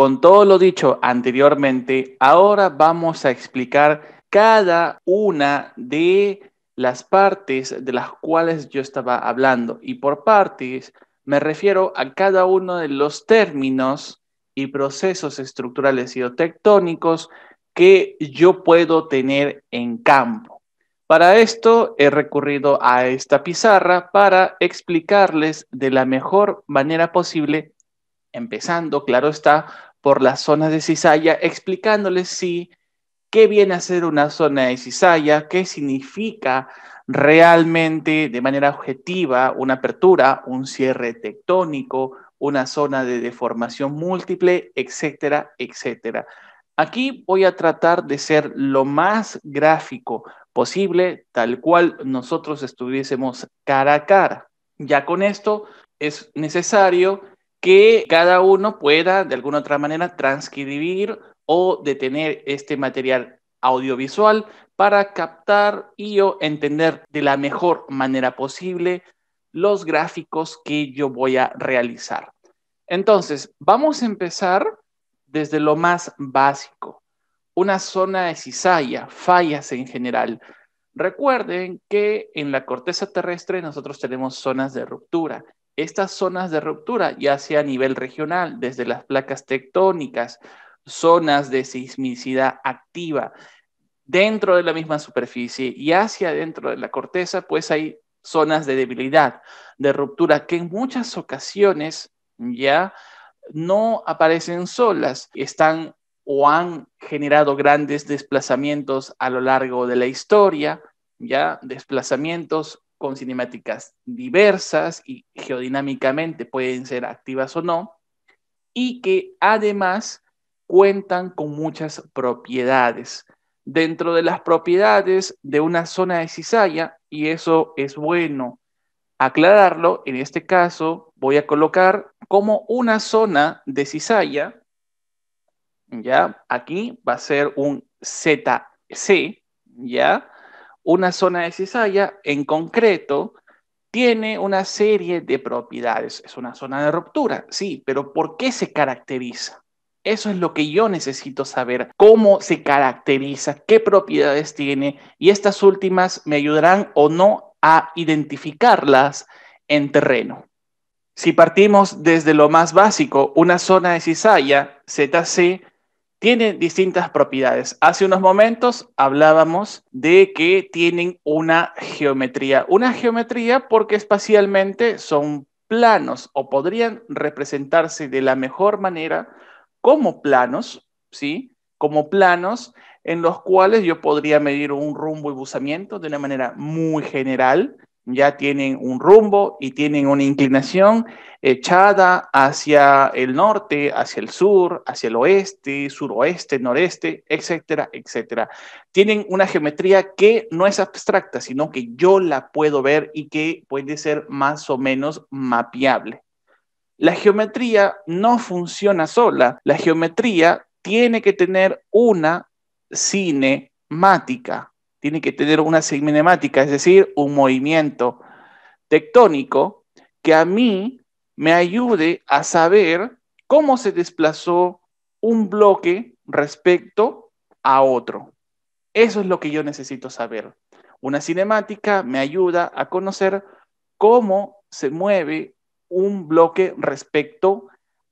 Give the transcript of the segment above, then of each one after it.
Con todo lo dicho anteriormente, ahora vamos a explicar cada una de las partes de las cuales yo estaba hablando. Y por partes me refiero a cada uno de los términos y procesos estructurales y tectónicos que yo puedo tener en campo. Para esto he recurrido a esta pizarra para explicarles de la mejor manera posible, empezando, claro está, por las zonas de cizalla, explicándoles si qué viene a ser una zona de cizalla, qué significa realmente de manera objetiva una apertura, un cierre tectónico, una zona de deformación múltiple, etcétera, etcétera. Aquí voy a tratar de ser lo más gráfico posible, tal cual nosotros estuviésemos cara a cara. Ya con esto es necesario que cada uno pueda de alguna otra manera transcribir o detener este material audiovisual para captar y o entender de la mejor manera posible los gráficos que yo voy a realizar. Entonces, vamos a empezar desde lo más básico, una zona de cizalla, fallas en general. Recuerden que en la corteza terrestre nosotros tenemos zonas de ruptura estas zonas de ruptura, ya sea a nivel regional, desde las placas tectónicas, zonas de sismicidad activa, dentro de la misma superficie y hacia dentro de la corteza, pues hay zonas de debilidad, de ruptura, que en muchas ocasiones ya no aparecen solas, están o han generado grandes desplazamientos a lo largo de la historia, ya desplazamientos con cinemáticas diversas y geodinámicamente pueden ser activas o no, y que además cuentan con muchas propiedades. Dentro de las propiedades de una zona de cizalla, y eso es bueno aclararlo, en este caso voy a colocar como una zona de cizalla, ya, aquí va a ser un ZC, ya, una zona de cizalla en concreto tiene una serie de propiedades. Es una zona de ruptura, sí, pero ¿por qué se caracteriza? Eso es lo que yo necesito saber, cómo se caracteriza, qué propiedades tiene y estas últimas me ayudarán o no a identificarlas en terreno. Si partimos desde lo más básico, una zona de cizalla, ZC, tienen distintas propiedades. Hace unos momentos hablábamos de que tienen una geometría. Una geometría porque espacialmente son planos o podrían representarse de la mejor manera como planos, ¿sí? Como planos en los cuales yo podría medir un rumbo y buzamiento de una manera muy general, ya tienen un rumbo y tienen una inclinación echada hacia el norte, hacia el sur, hacia el oeste, suroeste, noreste, etcétera, etcétera. Tienen una geometría que no es abstracta, sino que yo la puedo ver y que puede ser más o menos mapeable. La geometría no funciona sola, la geometría tiene que tener una cinemática tiene que tener una cinemática, es decir, un movimiento tectónico que a mí me ayude a saber cómo se desplazó un bloque respecto a otro. Eso es lo que yo necesito saber. Una cinemática me ayuda a conocer cómo se mueve un bloque respecto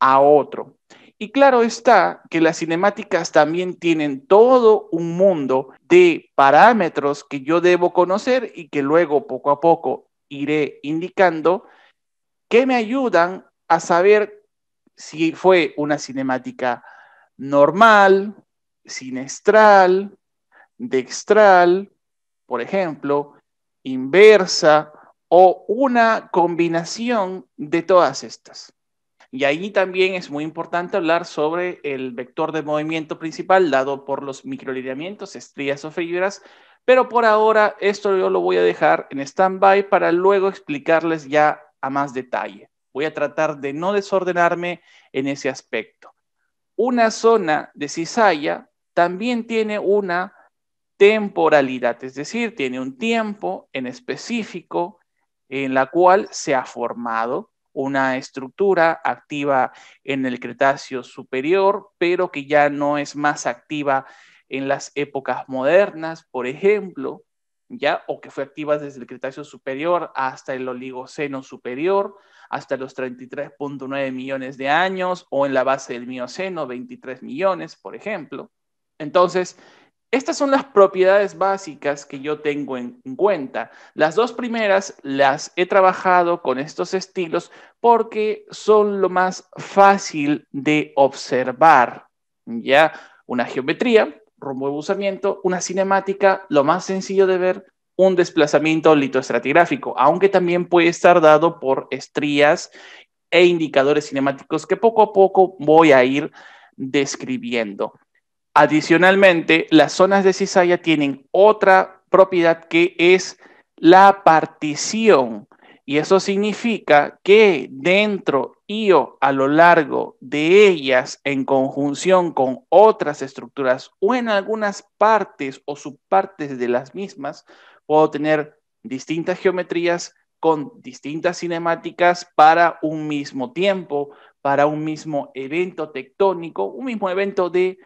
a otro. Y claro está que las cinemáticas también tienen todo un mundo de parámetros que yo debo conocer y que luego poco a poco iré indicando que me ayudan a saber si fue una cinemática normal, sinestral, dextral, por ejemplo, inversa o una combinación de todas estas. Y ahí también es muy importante hablar sobre el vector de movimiento principal dado por los microlineamientos, estrías o fibras. pero por ahora esto yo lo voy a dejar en stand-by para luego explicarles ya a más detalle. Voy a tratar de no desordenarme en ese aspecto. Una zona de cizalla también tiene una temporalidad, es decir, tiene un tiempo en específico en la cual se ha formado una estructura activa en el Cretáceo superior, pero que ya no es más activa en las épocas modernas, por ejemplo, ya o que fue activa desde el Cretáceo superior hasta el Oligoceno superior, hasta los 33.9 millones de años o en la base del Mioceno 23 millones, por ejemplo. Entonces, estas son las propiedades básicas que yo tengo en cuenta. Las dos primeras las he trabajado con estos estilos porque son lo más fácil de observar. Ya una geometría, rumbo de buzamiento, una cinemática, lo más sencillo de ver, un desplazamiento litoestratigráfico, aunque también puede estar dado por estrías e indicadores cinemáticos que poco a poco voy a ir describiendo. Adicionalmente, las zonas de cisaya tienen otra propiedad que es la partición. Y eso significa que dentro y o a lo largo de ellas, en conjunción con otras estructuras o en algunas partes o subpartes de las mismas, puedo tener distintas geometrías con distintas cinemáticas para un mismo tiempo, para un mismo evento tectónico, un mismo evento de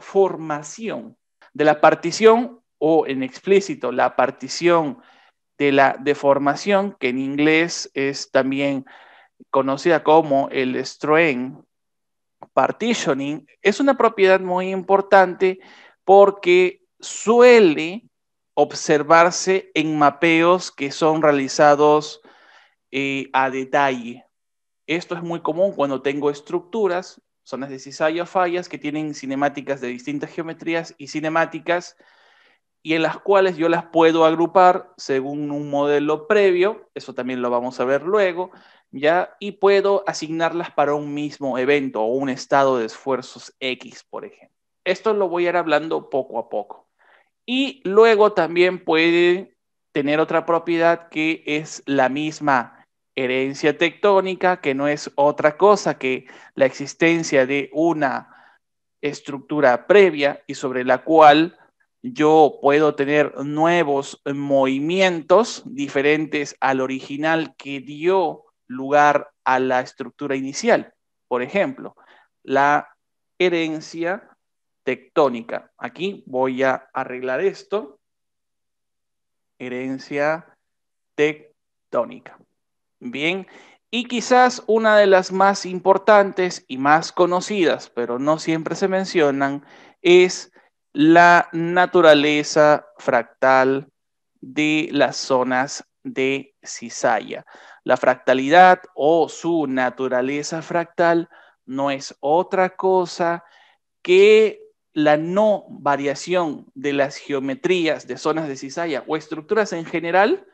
formación de la partición o en explícito la partición de la deformación, que en inglés es también conocida como el strain partitioning, es una propiedad muy importante porque suele observarse en mapeos que son realizados eh, a detalle. Esto es muy común cuando tengo estructuras zonas de fallas que tienen cinemáticas de distintas geometrías y cinemáticas y en las cuales yo las puedo agrupar según un modelo previo, eso también lo vamos a ver luego, ¿ya? Y puedo asignarlas para un mismo evento o un estado de esfuerzos X, por ejemplo. Esto lo voy a ir hablando poco a poco. Y luego también puede tener otra propiedad que es la misma herencia tectónica, que no es otra cosa que la existencia de una estructura previa y sobre la cual yo puedo tener nuevos movimientos diferentes al original que dio lugar a la estructura inicial. Por ejemplo, la herencia tectónica. Aquí voy a arreglar esto. Herencia tectónica. Bien, y quizás una de las más importantes y más conocidas, pero no siempre se mencionan, es la naturaleza fractal de las zonas de Cisaya. La fractalidad o su naturaleza fractal no es otra cosa que la no variación de las geometrías de zonas de Cisaya o estructuras en general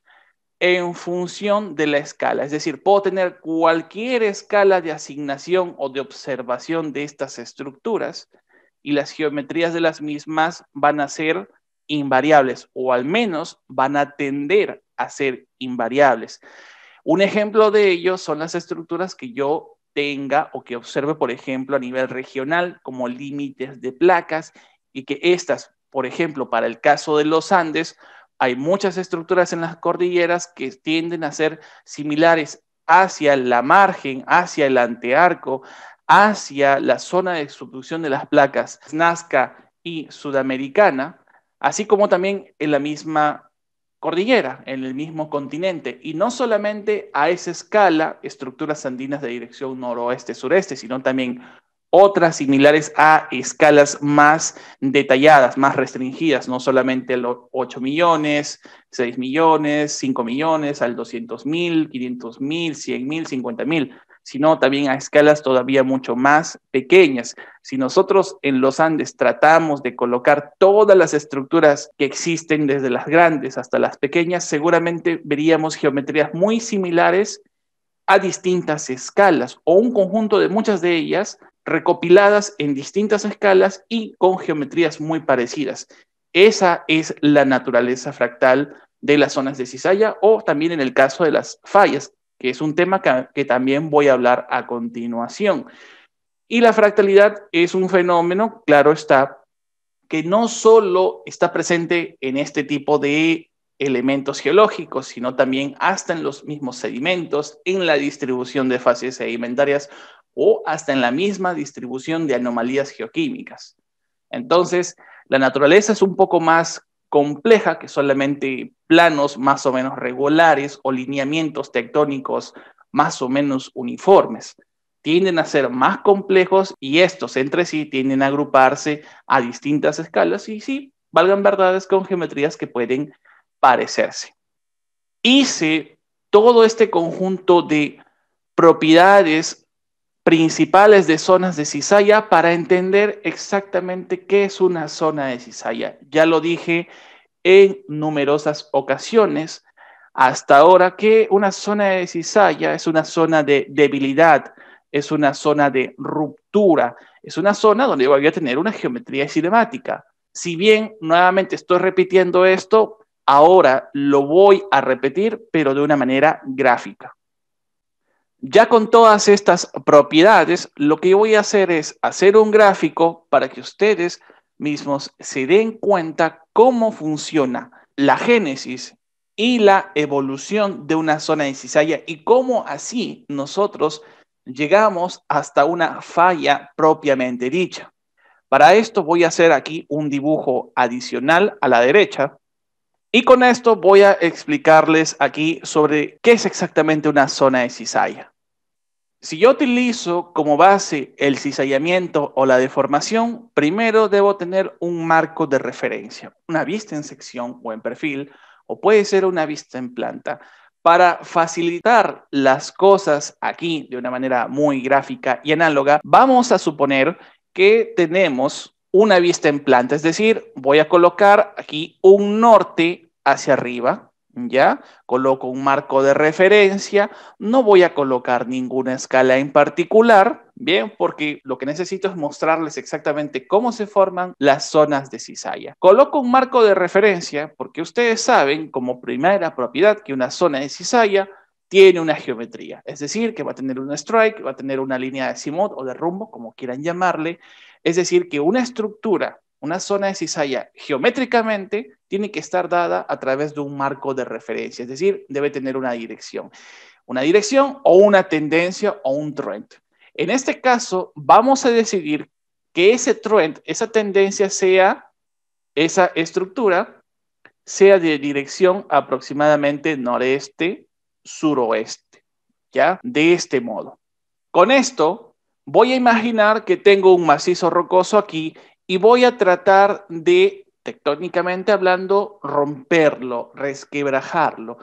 en función de la escala. Es decir, puedo tener cualquier escala de asignación o de observación de estas estructuras y las geometrías de las mismas van a ser invariables o al menos van a tender a ser invariables. Un ejemplo de ello son las estructuras que yo tenga o que observe, por ejemplo, a nivel regional, como límites de placas, y que estas, por ejemplo, para el caso de los Andes, hay muchas estructuras en las cordilleras que tienden a ser similares hacia la margen, hacia el antearco, hacia la zona de subducción de las placas Nazca y Sudamericana, así como también en la misma cordillera, en el mismo continente, y no solamente a esa escala estructuras andinas de dirección noroeste-sureste, sino también otras similares a escalas más detalladas, más restringidas, no solamente los 8 millones, 6 millones, 5 millones, al 200 mil, 500 mil, 100 mil, 50 mil, sino también a escalas todavía mucho más pequeñas. Si nosotros en los Andes tratamos de colocar todas las estructuras que existen desde las grandes hasta las pequeñas, seguramente veríamos geometrías muy similares a distintas escalas o un conjunto de muchas de ellas recopiladas en distintas escalas y con geometrías muy parecidas. Esa es la naturaleza fractal de las zonas de cizalla o también en el caso de las fallas, que es un tema que, que también voy a hablar a continuación. Y la fractalidad es un fenómeno, claro está, que no solo está presente en este tipo de elementos geológicos, sino también hasta en los mismos sedimentos, en la distribución de fases sedimentarias, o hasta en la misma distribución de anomalías geoquímicas. Entonces, la naturaleza es un poco más compleja que solamente planos más o menos regulares o lineamientos tectónicos más o menos uniformes. Tienden a ser más complejos y estos entre sí tienden a agruparse a distintas escalas y sí, valgan verdades con geometrías que pueden parecerse. Hice todo este conjunto de propiedades principales de zonas de cizalla para entender exactamente qué es una zona de cizalla. Ya lo dije en numerosas ocasiones hasta ahora que una zona de cizalla es una zona de debilidad, es una zona de ruptura, es una zona donde voy a tener una geometría cinemática. Si bien nuevamente estoy repitiendo esto, ahora lo voy a repetir, pero de una manera gráfica. Ya con todas estas propiedades, lo que voy a hacer es hacer un gráfico para que ustedes mismos se den cuenta cómo funciona la génesis y la evolución de una zona de cizalla y cómo así nosotros llegamos hasta una falla propiamente dicha. Para esto voy a hacer aquí un dibujo adicional a la derecha y con esto voy a explicarles aquí sobre qué es exactamente una zona de cizalla. Si yo utilizo como base el cizallamiento o la deformación, primero debo tener un marco de referencia, una vista en sección o en perfil, o puede ser una vista en planta, para facilitar las cosas aquí de una manera muy gráfica y análoga, vamos a suponer que tenemos una vista en planta, es decir, voy a colocar aquí un norte hacia arriba, ¿ya? Coloco un marco de referencia, no voy a colocar ninguna escala en particular, bien, porque lo que necesito es mostrarles exactamente cómo se forman las zonas de cizalla. Coloco un marco de referencia porque ustedes saben como primera propiedad que una zona de cizalla tiene una geometría, es decir, que va a tener un strike, va a tener una línea de azimuth o de rumbo, como quieran llamarle, es decir, que una estructura, una zona de cizalla geométricamente tiene que estar dada a través de un marco de referencia, es decir, debe tener una dirección. Una dirección o una tendencia o un trend. En este caso, vamos a decidir que ese trend, esa tendencia sea, esa estructura, sea de dirección aproximadamente noreste, suroeste, ¿ya? De este modo. Con esto, voy a imaginar que tengo un macizo rocoso aquí y voy a tratar de tectónicamente hablando, romperlo, resquebrajarlo.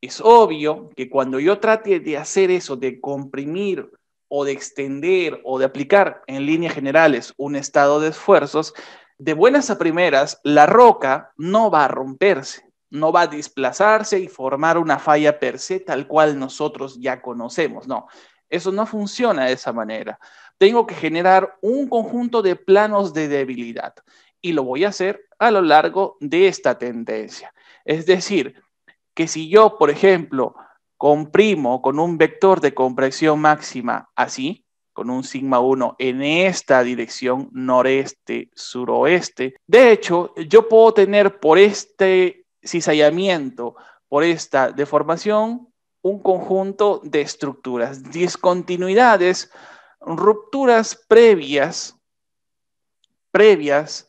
Es obvio que cuando yo trate de hacer eso, de comprimir o de extender o de aplicar en líneas generales un estado de esfuerzos, de buenas a primeras, la roca no va a romperse, no va a desplazarse y formar una falla per se tal cual nosotros ya conocemos, no. Eso no funciona de esa manera. Tengo que generar un conjunto de planos de debilidad y lo voy a hacer a lo largo de esta tendencia. Es decir, que si yo, por ejemplo, comprimo con un vector de compresión máxima así, con un sigma 1 en esta dirección noreste-suroeste. De hecho, yo puedo tener por este cizallamiento, por esta deformación, un conjunto de estructuras, discontinuidades, rupturas previas, previas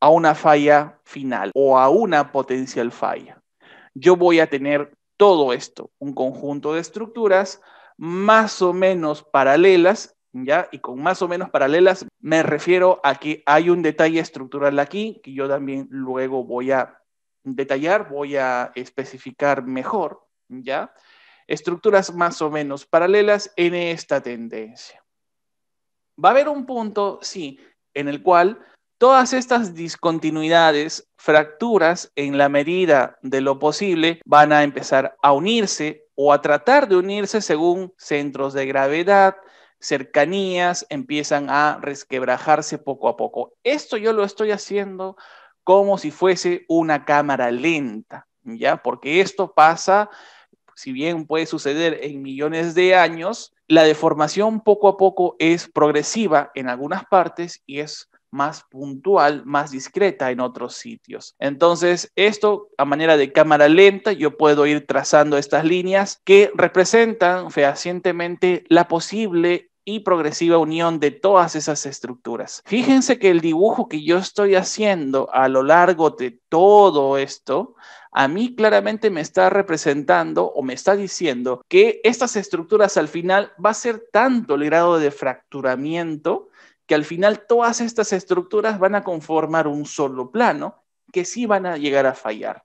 a una falla final o a una potencial falla. Yo voy a tener todo esto, un conjunto de estructuras más o menos paralelas, ¿ya? Y con más o menos paralelas me refiero a que hay un detalle estructural aquí que yo también luego voy a detallar, voy a especificar mejor, ¿ya? Estructuras más o menos paralelas en esta tendencia. Va a haber un punto, sí, en el cual Todas estas discontinuidades, fracturas, en la medida de lo posible, van a empezar a unirse o a tratar de unirse según centros de gravedad, cercanías, empiezan a resquebrajarse poco a poco. Esto yo lo estoy haciendo como si fuese una cámara lenta, ¿ya? Porque esto pasa, si bien puede suceder en millones de años, la deformación poco a poco es progresiva en algunas partes y es más puntual, más discreta en otros sitios. Entonces, esto a manera de cámara lenta, yo puedo ir trazando estas líneas que representan fehacientemente la posible y progresiva unión de todas esas estructuras. Fíjense que el dibujo que yo estoy haciendo a lo largo de todo esto, a mí claramente me está representando o me está diciendo que estas estructuras al final va a ser tanto el grado de fracturamiento que al final todas estas estructuras van a conformar un solo plano que sí van a llegar a fallar.